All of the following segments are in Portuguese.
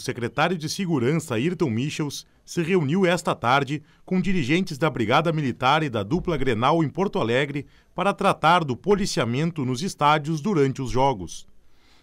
o secretário de Segurança Ayrton Michels se reuniu esta tarde com dirigentes da Brigada Militar e da Dupla Grenal em Porto Alegre para tratar do policiamento nos estádios durante os jogos.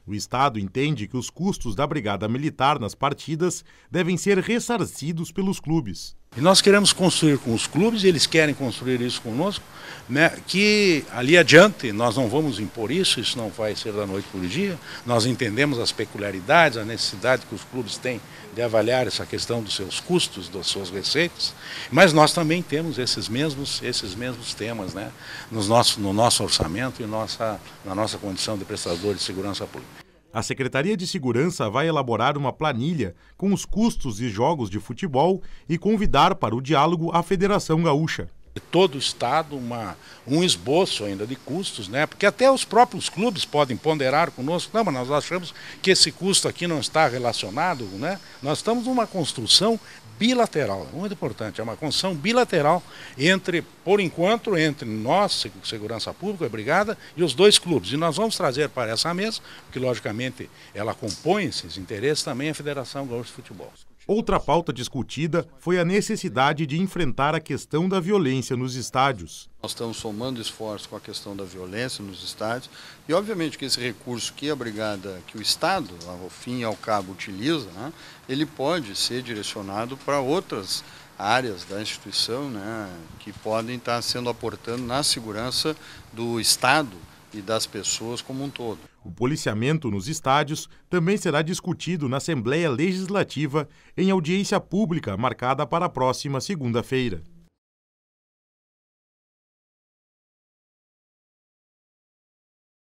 O Estado entende que os custos da Brigada Militar nas partidas devem ser ressarcidos pelos clubes. E nós queremos construir com os clubes, e eles querem construir isso conosco, né, que ali adiante nós não vamos impor isso, isso não vai ser da noite para o dia. Nós entendemos as peculiaridades, a necessidade que os clubes têm de avaliar essa questão dos seus custos, das suas receitas, mas nós também temos esses mesmos, esses mesmos temas né, no, nosso, no nosso orçamento e nossa, na nossa condição de prestador de segurança pública. A Secretaria de Segurança vai elaborar uma planilha com os custos de jogos de futebol e convidar para o diálogo a Federação Gaúcha todo o Estado uma, um esboço ainda de custos, né? porque até os próprios clubes podem ponderar conosco, não, mas nós achamos que esse custo aqui não está relacionado. Né? Nós estamos numa construção bilateral, é muito importante, é uma construção bilateral entre, por enquanto, entre nós, Segurança Pública e Brigada, e os dois clubes. E nós vamos trazer para essa mesa, que logicamente ela compõe esses interesses, também a Federação Gaúcha de Futebol. Outra pauta discutida foi a necessidade de enfrentar a questão da violência nos estádios. Nós estamos somando esforços com a questão da violência nos estádios e, obviamente, que esse recurso que a brigada, que o Estado, ao fim e ao cabo, utiliza, né, ele pode ser direcionado para outras áreas da instituição né, que podem estar sendo aportando na segurança do Estado e das pessoas como um todo. O policiamento nos estádios também será discutido na Assembleia Legislativa em audiência pública marcada para a próxima segunda-feira.